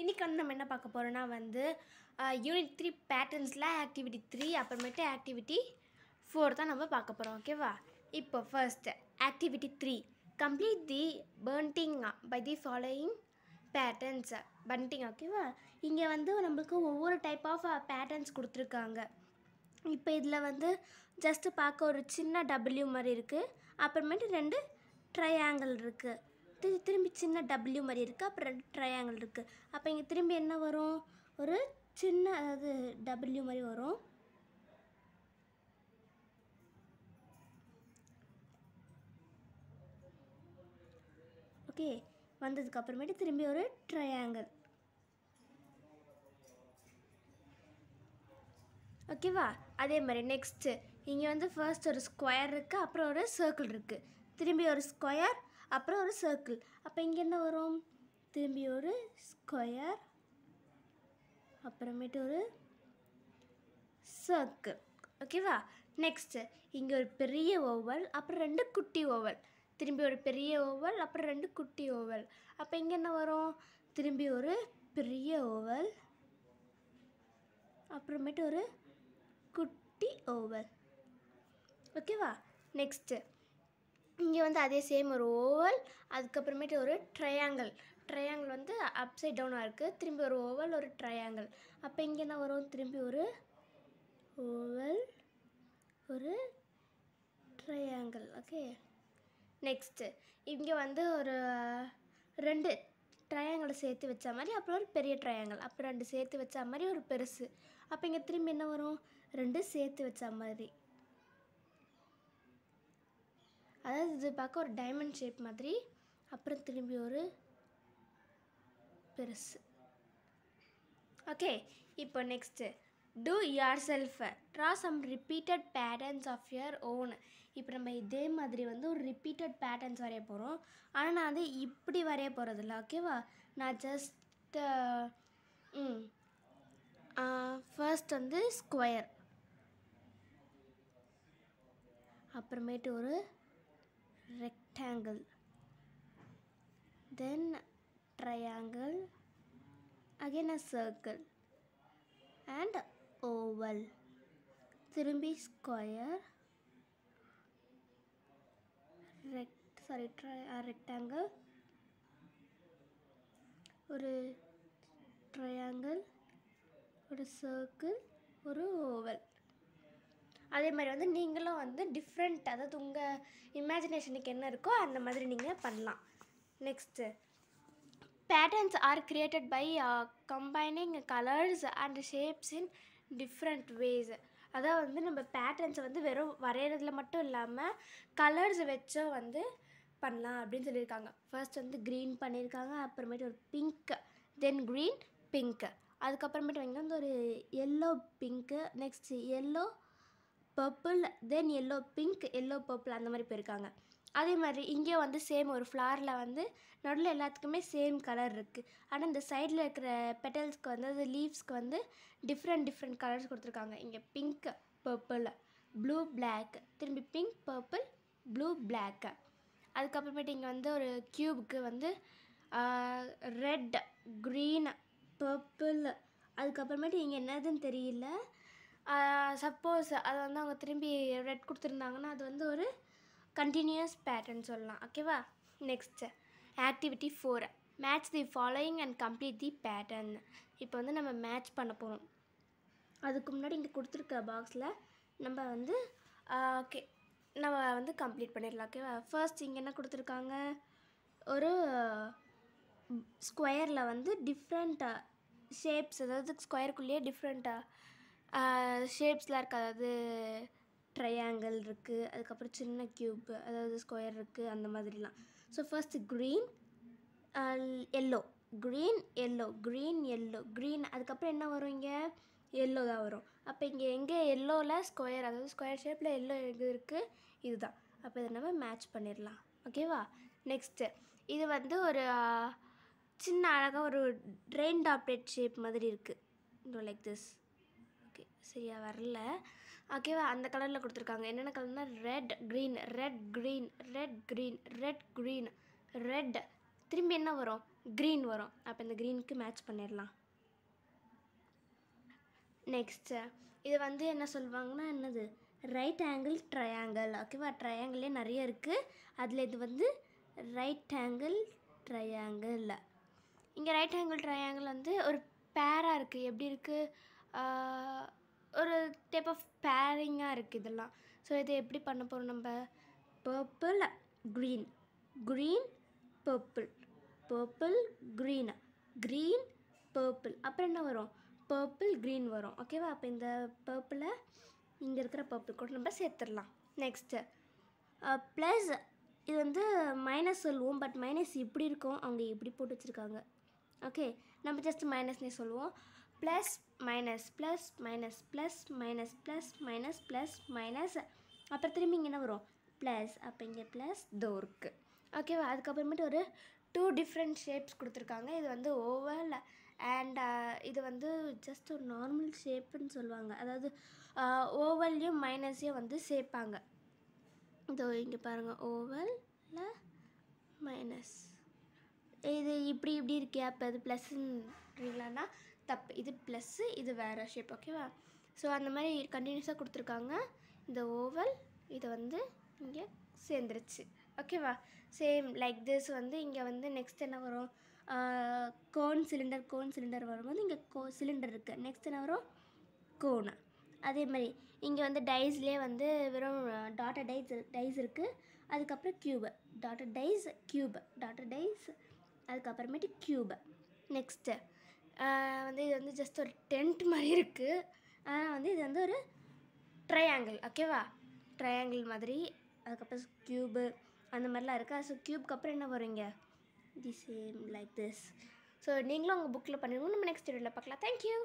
இன்றைக்கி வந்து நம்ம என்ன பார்க்க போகிறோன்னா வந்து யூனிட் த்ரீ பேட்டர்ன்ஸில் ஆக்டிவிட்டி த்ரீ அப்புறமேட்டு ஆக்டிவிட்டி ஃபோர் தான் நம்ம பார்க்க போகிறோம் ஓகேவா இப்போ first activity three complete the printing by the following patterns பண்டிங் ஓகேவா இங்கே வந்து நம்மளுக்கு ஒவ்வொரு டைப் ஆஃப் பேட்டர்ன்ஸ் கொடுத்துருக்காங்க இப்போ இதில் வந்து ஜஸ்ட்டு பார்க்க ஒரு சின்ன டபிள்யூ மாதிரி இருக்குது அப்புறமேட்டு ரெண்டு ட்ரையாங்கிள் இருக்குது திரும்பி சின்ன டபிள்யூ மாதிரி இருக்குது அப்புறம் ட்ரையாங்கிள் இருக்குது அப்போ இங்கே திரும்பி என்ன வரும் ஒரு சின்ன அதாவது டபிள்யூ மாதிரி வரும் ஓகே வந்ததுக்கப்புறமேட்டு திரும்பி ஒரு ட்ரையாங்கிள் ஓகேவா அதே மாதிரி நெக்ஸ்ட்டு இங்கே வந்து ஃபர்ஸ்ட் ஒரு ஸ்கொயர் இருக்குது அப்புறம் ஒரு சர்க்கிள் இருக்குது திரும்பி ஒரு ஸ்கொயர் அப்புறம் ஒரு சர்க்கிள் அப்போ இங்கே என்ன வரும் திரும்பி ஒரு ஸ்கொயர் அப்புறமேட்டு ஒரு சர்க்கிள் ஓகேவா நெக்ஸ்ட்டு இங்கே ஒரு பெரிய ஓவல் அப்புறம் ரெண்டு குட்டி ஓவல் திரும்பி ஒரு பெரிய ஓவல் அப்புறம் ரெண்டு குட்டி ஓவல் அப்போ இங்கே என்ன வரும் திரும்பி ஒரு பெரிய ஓவல் அப்புறமேட்டு ஒரு குட்டி ஓவல் ஓகேவா நெக்ஸ்ட்டு இங்கே வந்து அதே சேம் ஒரு ஓவல் அதுக்கப்புறமேட்டு ஒரு ட்ரையாங்கிள் ட்ரையாங்கிள் வந்து அப்சைட் டவுனாக இருக்குது திரும்பி ஒரு ஓவல் ஒரு ட்ரையாங்கிள் அப்போ இங்கே என்ன வரும் திரும்பி ஒரு ஓவல் ஒரு ட்ரையாங்கிள் ஓகே நெக்ஸ்ட்டு இங்கே வந்து ஒரு ரெண்டு ட்ரையாங்கிளை சேர்த்து வச்ச மாதிரி அப்புறம் ஒரு பெரிய ட்ரையாங்கிள் அப்புறம் ரெண்டு சேர்த்து வச்ச மாதிரி ஒரு பெருசு அப்போ இங்கே திரும்பி என்ன வரும் ரெண்டு சேர்த்து வச்ச மாதிரி அதாவது இது பார்க்க ஒரு டைமண்ட் ஷேப் மாதிரி அப்புறம் திரும்பி ஒரு பெருசு ஓகே இப்போ next do yourself draw some repeated patterns of your own இப்போ நம்ம இதே மாதிரி வந்து ஒரு ரிப்பீட்டட் பேட்டர்ன்ஸ் வரைய போகிறோம் ஆனால் நான் uh, வந்து இப்படி வரைய போகிறதில்ல ஓகேவா நான் ஜஸ்ட் ம் ஃபர்ஸ்ட் வந்து ஸ்கொயர் அப்புறமேட்டு ஒரு rectangle then triangle again a circle and oval திரும்பி ஸ்கொயர் ரெக்ட் சாரி ட்ரை ரெக்டாங்கிள் ஒரு ட்ரையாங்கிள் ஒரு சர்க்கிள் ஒரு ஓவல் அதே மாதிரி வந்து நீங்களும் வந்து டிஃப்ரெண்ட் அதாவது உங்கள் இமேஜினேஷனுக்கு என்ன இருக்கோ அந்த மாதிரி நீங்கள் பண்ணலாம் next patterns are created by combining colours and shapes in different ways அதாவது வந்து நம்ம பேட்டர்ன்ஸை வந்து வெறும் வரைகிறதுல மட்டும் இல்லாமல் கலர்ஸ் வச்சும் வந்து பண்ணலாம் அப்படின்னு சொல்லியிருக்காங்க ஃபர்ஸ்ட் வந்து க்ரீன் பண்ணியிருக்காங்க அப்புறமேட்டு ஒரு பிங்க் தென் க்ரீன் பிங்க் அதுக்கப்புறமேட்டு வந்து ஒரு yellow pink next yellow purple then yellow pink yellow purple அந்த மாதிரி போயிருக்காங்க அதே மாதிரி இங்கே வந்து சேம் ஒரு ஃப்ளாரில் வந்து நடுவில் எல்லாத்துக்குமே சேம் கலர் இருக்குது ஆனால் இந்த சைடில் இருக்கிற பெட்டல்ஸ்க்கு வந்து அது லீவ்ஸ்க்கு வந்து டிஃப்ரெண்ட் டிஃப்ரெண்ட் கலர்ஸ் கொடுத்துருக்காங்க இங்கே பிங்க் பர்பிள் ப்ளூ பிளாக் திரும்பி பிங்க் பர்பிள் ப்ளூ பிளாக் அதுக்கப்புறமேட்டு இங்கே வந்து ஒரு க்யூபுக்கு வந்து ரெட் க்ரீன் பர்பிள் அதுக்கப்புறமேட்டு இங்கே என்னதுன்னு தெரியல சப்போஸ் அதை வந்து அவங்க திரும்பி ரெட் கொடுத்துருந்தாங்கன்னா அது வந்து ஒரு கண்டினியூஸ் பேட்டர்ன் சொல்லலாம் ஓகேவா next activity four match the following and complete the pattern இப்போ வந்து நம்ம மேட்ச் பண்ண போகிறோம் அதுக்கு முன்னாடி இங்கே கொடுத்துருக்க பாக்ஸில் நம்ம வந்து ஓகே நம்ம வந்து கம்ப்ளீட் பண்ணிடலாம் ஓகேவா ஃபர்ஸ்ட் இங்கே என்ன கொடுத்துருக்காங்க ஒரு ஸ்கொயரில் வந்து டிஃப்ரெண்ட்டாக ஷேப்ஸ் அதாவது ஸ்கொயருக்குள்ளேயே டிஃப்ரெண்ட்டாக ஷேப்ஸ்லாம் இருக்குது அதாவது ட்ரையாங்கிள் இருக்குது அதுக்கப்புறம் சின்ன க்யூப் அதாவது ஸ்கொயர் இருக்குது அந்த மாதிரிலாம் so first green yellow green yellow green yellow green அதுக்கப்புறம் என்ன வரும் இங்கே எல்லோ தான் வரும் அப்போ இங்கே எங்கே எல்லோவில் ஸ்கொயர் அதாவது ஸ்கொயர் ஷேப்பில் எல்லோ இது இருக்குது இதுதான் அப்போ இதை நம்ம மேட்ச் பண்ணிடலாம் ஓகேவா நெக்ஸ்ட்டு இது வந்து ஒரு சின்ன அழகாக ஒரு ட்ரெயின் டாப்லேட் ஷேப் மாதிரி இருக்குது லைக் திஸ் சரியா வரல ஓகேவா அந்த கலரில் கொடுத்துருக்காங்க என்னென்ன கலர்னா red green red green red green red green red திரும்பி என்ன வரும் க்ரீன் வரும் அப்போ இந்த க்ரீனுக்கு மேட்ச் பண்ணிடலாம் நெக்ஸ்ட்டு இது வந்து என்ன சொல்லுவாங்கன்னா என்னது ரைட் ஆங்கிள் ட்ரையாங்கிள் ஓகேவா ட்ரையாங்கிளே நிறைய இருக்குது அதில் இது வந்து ரைட் ஆங்கிள் ட்ரையாங்கிள் இங்கே ரைட் ஆங்கிள் ட்ரையாங்கிள் வந்து ஒரு பேராக இருக்குது எப்படி இருக்குது ஒரு டைப் ஆஃப் பேரிங்காக இருக்குது இதெல்லாம் ஸோ இதை எப்படி பண்ண போகிறோம் நம்ம purple green green purple purple green green purple அப்புறம் என்ன வரும் பர்பிள் க்ரீன் வரும் ஓகேவா அப்போ இந்த பர்பிளை இங்கே இருக்கிற பர்பிள் கூட நம்ம சேர்த்துடலாம் நெக்ஸ்ட்டு ப்ளஸ் இது வந்து மைனஸ் சொல்லுவோம் பட் மைனஸ் இப்படி இருக்கும் அவங்க இப்படி போட்டு வச்சுருக்காங்க ஓகே நம்ம ஜஸ்ட் மைனஸ்னே சொல்லுவோம் plus minus plus minus plus minus plus minus plus minus அப்புறம் திரும்பி இங்கே என்ன வரும் ப்ளஸ் அப்போ இங்கே ப்ளஸ் தோ ஓகேவா அதுக்கப்புறமேட்டு ஒரு டூ டிஃப்ரெண்ட் ஷேப்ஸ் கொடுத்துருக்காங்க இது வந்து ஓவல் அண்ட் uh, இது வந்து ஜஸ்ட் ஒரு நார்மல் ஷேப்புன்னு சொல்லுவாங்க அதாவது ஓவல்லையும் uh, மைனஸையும் வந்து சேர்ப்பாங்க இதோ இங்கே பாருங்கள் ஓவலில் மைனஸ் இது இப்படி இப்படி இருக்கே அப்போ அது ப்ளஸ்ன்றீங்களான்னா தப்பு இது ப்ளஸ்ஸு இது வேறு ஷேப் ஓகேவா ஸோ அந்த மாதிரி கண்டினியூஸாக கொடுத்துருக்காங்க இந்த ஓவல் இதை வந்து இங்கே சேர்ந்துருச்சு ஓகேவா சேம் லைக் திஸ் வந்து இங்கே வந்து நெக்ஸ்ட் என்ன வரும் கோன் சிலிண்டர் கோன் சிலிண்டர் வரும்போது இங்கே கோ சிலிண்டர் இருக்குது நெக்ஸ்ட் என்ன வரும் கோனு அதே மாதிரி இங்கே வந்து டைஸ்லேயே வந்து வெறும் டாட்டர் டைஸ் டைஸ் இருக்குது அதுக்கப்புறம் க்யூபு டாட்டர் டைஸ் க்யூபு டாட்டர் டைஸ் அதுக்கப்புறமேட்டு க்யூபு நெக்ஸ்ட்டு வந்து இது வந்து ஜஸ்ட் ஒரு டென்ட் மாதிரி இருக்குது வந்து இது வந்து ஒரு ட்ரையாங்கிள் ஓகேவா ட்ரையாங்கிள் மாதிரி அதுக்கப்புறம் க்யூபு அந்த மாதிரிலாம் இருக்குது ஸோ க்யூப்க்கு அப்புறம் என்ன வருவீங்க the same like this so நீங்களும் உங்கள் புக்கில் பண்ணிடுவோம் நம்ம நெக்ஸ்ட் வீடியோவில் பார்க்கலாம் தேங்க்யூ